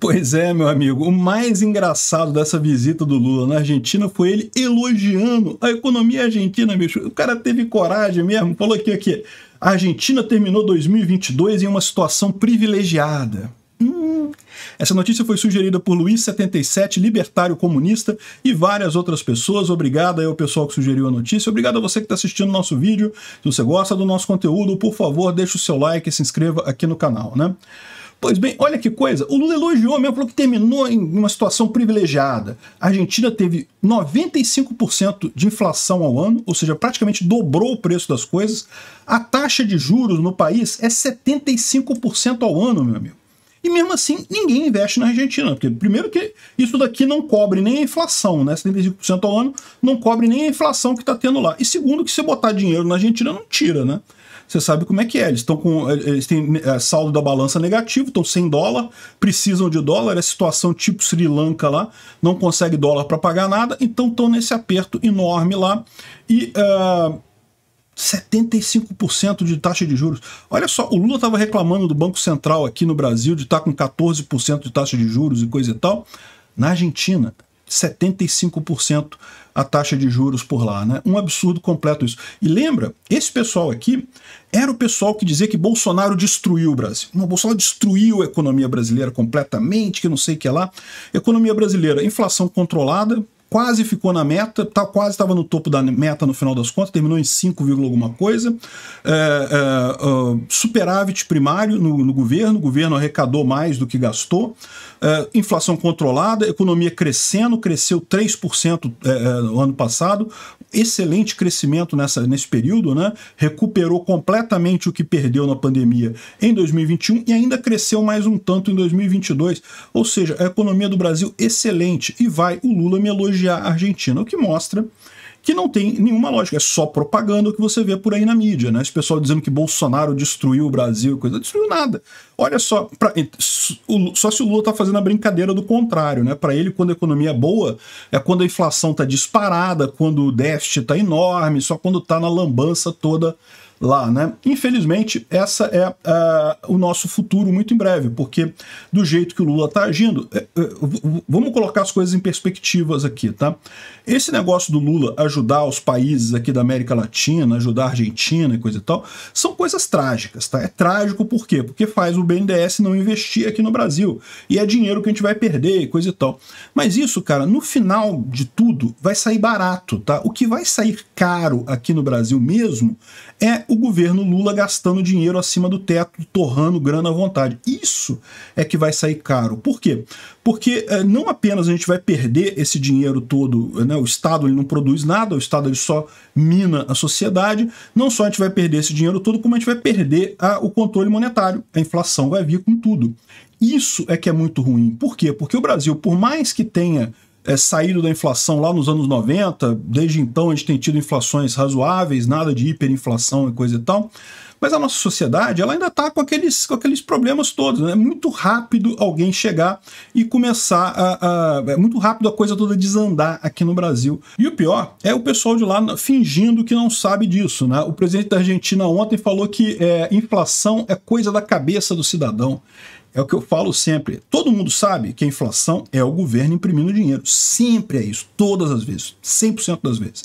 Pois é, meu amigo, o mais engraçado dessa visita do Lula na Argentina foi ele elogiando a economia argentina, bicho. O cara teve coragem mesmo, falou aqui, aqui. A Argentina terminou 2022 em uma situação privilegiada. Hum. Essa notícia foi sugerida por Luiz 77, libertário comunista, e várias outras pessoas. Obrigado aí ao pessoal que sugeriu a notícia. Obrigado a você que está assistindo o nosso vídeo. Se você gosta do nosso conteúdo, por favor, deixe o seu like e se inscreva aqui no canal, né? Pois bem, olha que coisa, o Lula elogiou mesmo, falou que terminou em uma situação privilegiada. A Argentina teve 95% de inflação ao ano, ou seja, praticamente dobrou o preço das coisas. A taxa de juros no país é 75% ao ano, meu amigo. E mesmo assim, ninguém investe na Argentina, porque primeiro que isso daqui não cobre nem a inflação, né? 75% ao ano não cobre nem a inflação que está tendo lá. E segundo que se botar dinheiro na Argentina não tira, né? Você sabe como é que é. Eles estão com. Eh, eles têm é, saldo da balança negativo, estão sem dólar, precisam de dólar, é situação tipo Sri Lanka lá, não consegue dólar para pagar nada, então estão nesse aperto enorme lá. E. Uh, ah, 75% de taxa de juros. Olha só, o Lula estava reclamando do Banco Central aqui no Brasil de estar tá com 14% de taxa de juros e coisa e tal. Na Argentina, 75% a taxa de juros por lá, né? Um absurdo completo isso. E lembra, esse pessoal aqui era o pessoal que dizia que Bolsonaro destruiu o Brasil. Não, Bolsonaro destruiu a economia brasileira completamente, que não sei o que é lá. Economia brasileira, inflação controlada, quase ficou na meta, tá, quase estava no topo da meta no final das contas, terminou em 5, alguma coisa. É, é, superávit primário no, no, governo, o governo arrecadou mais do que gastou. É, inflação controlada, economia crescendo, cresceu 3% é, é, no ano passado, excelente crescimento nessa, nesse período, né? recuperou completamente o que perdeu na pandemia em 2021 e ainda cresceu mais um tanto em 2022. Ou seja, a economia do Brasil excelente e vai o Lula me elogiou elogiar é a Argentina, o que mostra que não tem nenhuma lógica, é só propaganda que você vê por aí na mídia, né? Esse pessoal dizendo que Bolsonaro destruiu o Brasil, coisa, destruiu nada. Olha só, pra, só se o Lula tá fazendo a brincadeira do contrário, né? Para ele, quando a economia é boa, é quando a inflação tá disparada, quando o déficit tá enorme, só quando tá na lambança toda lá, né? Infelizmente, essa é uh, o nosso futuro muito em breve, porque do jeito que o Lula está agindo, é, é, vamos colocar as coisas em perspectivas aqui, tá? Esse negócio do Lula ajudar os países aqui da América Latina, ajudar a Argentina e coisa e tal, são coisas trágicas, tá? É trágico por quê? Porque faz o BNDES não investir aqui no Brasil, e é dinheiro que a gente vai perder e coisa e tal. Mas isso, cara, no final de tudo, vai sair barato, tá? O que vai sair caro aqui no Brasil mesmo é o governo Lula gastando dinheiro acima do teto, torrando grana à vontade. Isso é que vai sair caro. Por quê? Porque é, não apenas a gente vai perder esse dinheiro todo, né, o Estado ele não produz nada, o Estado ele só mina a sociedade, não só a gente vai perder esse dinheiro todo, como a gente vai perder a, o controle monetário. A inflação vai vir com tudo. Isso é que é muito ruim. Por quê? Porque o Brasil, por mais que tenha é, saído da inflação lá nos anos 90. Desde então a gente tem tido inflações razoáveis, nada de hiperinflação e coisa e tal. Mas a nossa sociedade ela ainda está com aqueles, com aqueles problemas todos. Né? É muito rápido alguém chegar e começar a, a, É muito rápido a coisa toda desandar aqui no Brasil. E o pior é o pessoal de lá fingindo que não sabe disso. Né? O presidente da Argentina ontem falou que é, inflação é coisa da cabeça do cidadão. É o que eu falo sempre. Todo mundo sabe que a inflação é o governo imprimindo dinheiro. Sempre é isso, todas as vezes, 100% das vezes.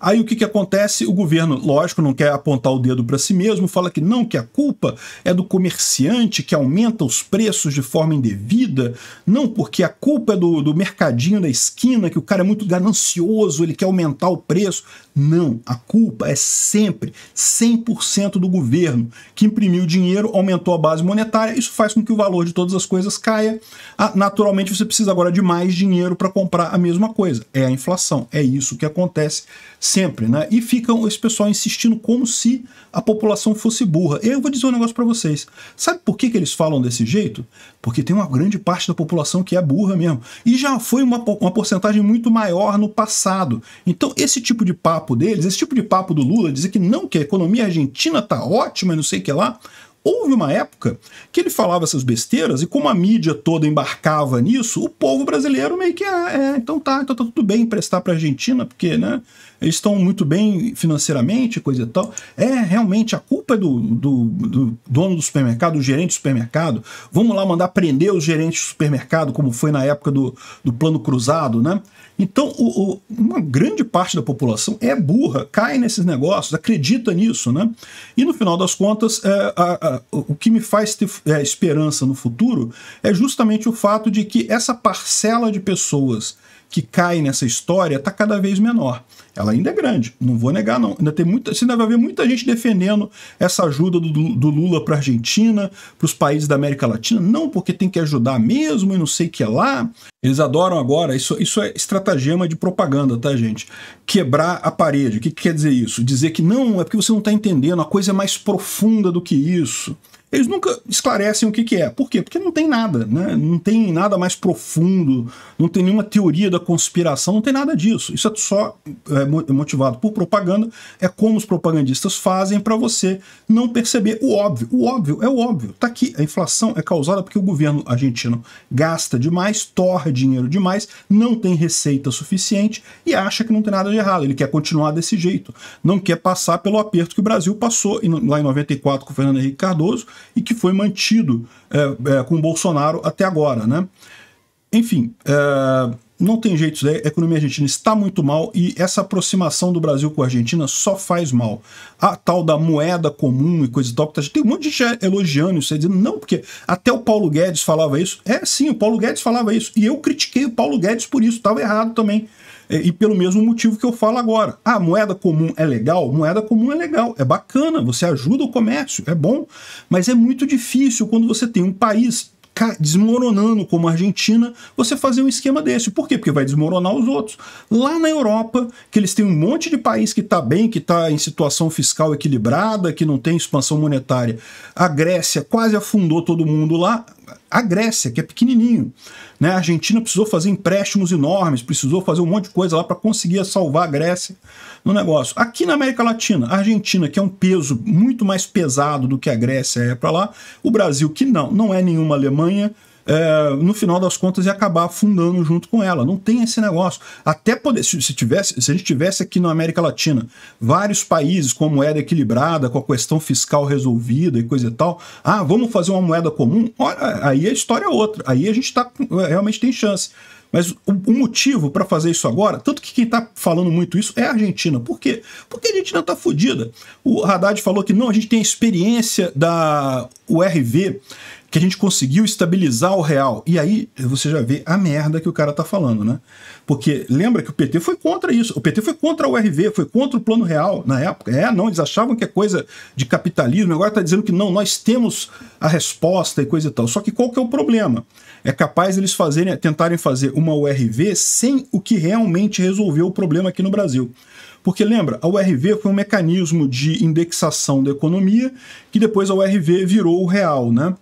Aí o que, que acontece? O governo, lógico, não quer apontar o dedo para si mesmo, fala que não, que a culpa é do comerciante que aumenta os preços de forma indevida, não porque a culpa é do, do mercadinho da esquina, que o cara é muito ganancioso, ele quer aumentar o preço. Não, a culpa é sempre 100% do governo que imprimiu dinheiro, aumentou a base monetária, isso faz com que o valor de todas as coisas caia, ah, naturalmente você precisa agora de mais dinheiro para comprar a mesma coisa. É a inflação, é isso que acontece sempre, né? E ficam esse pessoal insistindo como se a população fosse burra. Eu vou dizer um negócio para vocês. Sabe por que, que eles falam desse jeito? Porque tem uma grande parte da população que é burra mesmo. E já foi uma, uma porcentagem muito maior no passado. Então, esse tipo de papo deles, esse tipo de papo do Lula, dizer que não, que a economia argentina tá ótima e não sei o que lá, Houve uma época que ele falava essas besteiras e como a mídia toda embarcava nisso, o povo brasileiro meio que, ah, é, então tá, então tá tudo bem emprestar pra Argentina, porque, né, eles estão muito bem financeiramente, coisa e tal. É, realmente, a culpa é do, do, do dono do supermercado, do gerente do supermercado. Vamos lá mandar prender os gerentes do supermercado, como foi na época do, do plano cruzado, né? Então, o, o, uma grande parte da população é burra, cai nesses negócios, acredita nisso, né? E no final das contas, é, a, a, o que me faz ter é, esperança no futuro é justamente o fato de que essa parcela de pessoas que cai nessa história está cada vez menor. Ela ainda é grande, não vou negar, não. Ainda tem muita, ainda vai haver muita gente defendendo essa ajuda do, do Lula para a Argentina, para os países da América Latina. Não, porque tem que ajudar mesmo e não sei o que é lá. Eles adoram agora, isso, isso é estratagema de propaganda, tá, gente? Quebrar a parede. O que, que quer dizer isso? Dizer que não, é porque você não está entendendo, a coisa é mais profunda do que isso eles nunca esclarecem o que, que é. Por quê? Porque não tem nada, né? Não tem nada mais profundo, não tem nenhuma teoria da conspiração, não tem nada disso. Isso é só é, é motivado por propaganda, é como os propagandistas fazem para você não perceber o óbvio. O óbvio é o óbvio. Tá aqui, a inflação é causada porque o governo argentino gasta demais, torra dinheiro demais, não tem receita suficiente e acha que não tem nada de errado. Ele quer continuar desse jeito, não quer passar pelo aperto que o Brasil passou lá em 94 com o Fernando Henrique Cardoso e que foi mantido é, é, com o Bolsonaro até agora. Né? Enfim, é, não tem jeito, né? a economia argentina está muito mal e essa aproximação do Brasil com a Argentina só faz mal. A tal da moeda comum e coisa e tal, que tá- tem um monte de gente elogiando isso, dizendo não, porque até o Paulo Guedes falava isso. É sim, o Paulo Guedes falava isso e eu critiquei o Paulo Guedes por isso, estava errado também. É, e pelo mesmo motivo que eu falo agora. Ah, moeda comum é legal? Moeda comum é legal, é bacana, você ajuda o comércio, é bom. Mas é muito difícil quando você tem um país desmoronando como a Argentina, você fazer um esquema desse. Por quê? Porque vai desmoronar os outros. Lá na Europa, que eles têm um monte de país que está bem, que está em situação fiscal equilibrada, que não tem expansão monetária. A Grécia quase afundou todo mundo lá. A Grécia, que é pequenininho. Né? A Argentina precisou fazer empréstimos enormes, precisou fazer um monte de coisa lá para conseguir salvar a Grécia no negócio. Aqui na América Latina, a Argentina, que é um peso muito mais pesado do que a Grécia é para lá, o Brasil, que não, não é nenhuma Alemanha, é, no final das contas ia acabar afundando junto com ela. Não tem esse negócio. Até poder, se, se, tivesse, se a gente tivesse aqui na América Latina vários países com moeda equilibrada, com a questão fiscal resolvida e coisa e tal, ah, vamos fazer uma moeda comum, Olha, aí a história é outra. Aí a gente tá, realmente tem chance. Mas o, o motivo para fazer isso agora, tanto que quem está falando muito isso é a Argentina. Por quê? Porque a Argentina está fodida. O Haddad falou que não, a gente tem a experiência da URV que a gente conseguiu estabilizar o real. E aí você já vê a merda que o cara tá falando, né? Porque lembra que o PT foi contra isso. O PT foi contra o RV, foi contra o Plano Real na época. É, não, eles achavam que é coisa de capitalismo. Agora tá dizendo que não, nós temos a resposta e coisa e tal. Só que qual que é o problema? É capaz eles fazerem, tentarem fazer uma URV sem o que realmente resolveu o problema aqui no Brasil. Porque lembra, a URV foi um mecanismo de indexação da economia que depois a URV virou o real, né?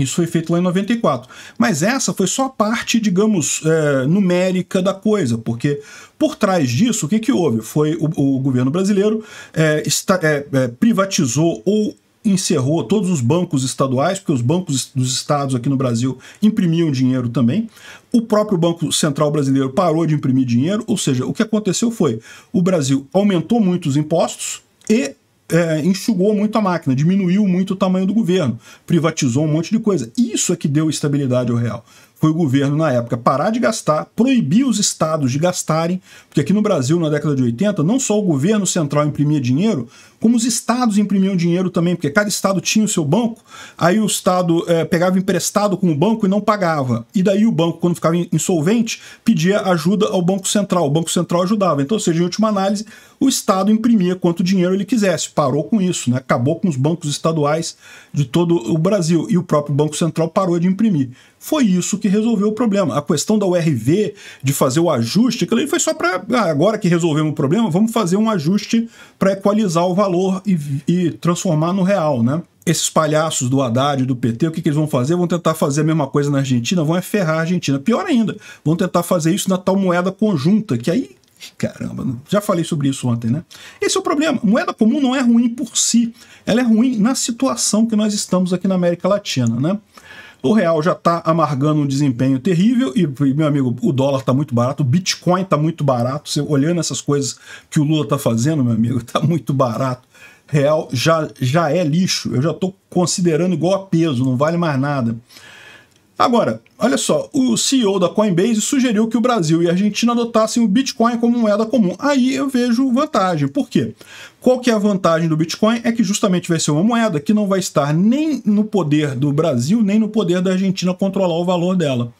Isso foi feito lá em 94. Mas essa foi só a parte, digamos, é, numérica da coisa, porque por trás disso, o que, que houve? Foi o, o governo brasileiro é, está, é, é, privatizou ou encerrou todos os bancos estaduais, porque os bancos dos estados aqui no Brasil imprimiam dinheiro também. O próprio Banco Central Brasileiro parou de imprimir dinheiro, ou seja, o que aconteceu foi o Brasil aumentou muito os impostos e é, enxugou muito a máquina, diminuiu muito o tamanho do governo, privatizou um monte de coisa. Isso é que deu estabilidade ao real. Foi o governo, na época, parar de gastar, proibir os estados de gastarem, porque aqui no Brasil, na década de 80, não só o governo central imprimia dinheiro, como os estados imprimiam dinheiro também, porque cada estado tinha o seu banco, aí o estado é, pegava emprestado com o banco e não pagava. E daí o banco, quando ficava insolvente, pedia ajuda ao Banco Central. O Banco Central ajudava. Então, ou seja, em última análise, o estado imprimia quanto dinheiro ele quisesse. Parou com isso, né? acabou com os bancos estaduais de todo o Brasil. E o próprio Banco Central parou de imprimir. Foi isso que resolveu o problema. A questão da URV, de fazer o ajuste, aquilo ali foi só para. Ah, agora que resolvemos o problema, vamos fazer um ajuste para equalizar o valor valor e, e transformar no real, né? Esses palhaços do Haddad, do PT, o que, que, eles vão fazer? Vão tentar fazer a mesma coisa na Argentina, vão é ferrar a Argentina. Pior ainda, vão tentar fazer isso na tal moeda conjunta, que aí Caramba, já falei sobre isso ontem, né? Esse é o problema. Moeda comum não é ruim por si, ela é ruim na situação que nós estamos aqui na América Latina, né? O real já está amargando um desempenho terrível e, meu amigo, o dólar está muito barato, o Bitcoin está muito barato. Você olhando essas coisas que o Lula está fazendo, meu amigo, está muito barato. Real já, já é lixo. Eu já estou considerando igual a peso, não vale mais nada. Agora, olha só, o CEO da Coinbase sugeriu que o Brasil e a Argentina adotassem o Bitcoin como moeda comum. Aí eu vejo vantagem. Por quê? Qual que é a vantagem do Bitcoin? É que justamente vai ser uma moeda que não vai estar nem no poder do Brasil, nem no poder da Argentina controlar o valor dela.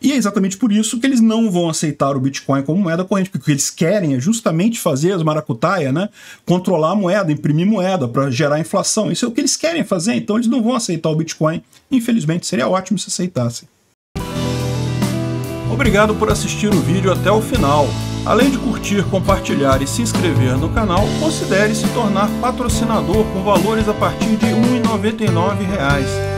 E é exatamente por isso que eles não vão aceitar o Bitcoin como moeda corrente, porque o que eles querem é justamente fazer as maracutaias, né? Controlar a moeda, imprimir moeda para gerar inflação. Isso é o que eles querem fazer, então eles não vão aceitar o Bitcoin. Infelizmente, seria ótimo se aceitassem. Obrigado por assistir o vídeo até o final. Além de curtir, compartilhar e se inscrever no canal, considere se tornar patrocinador com valores a partir de R$ 1,99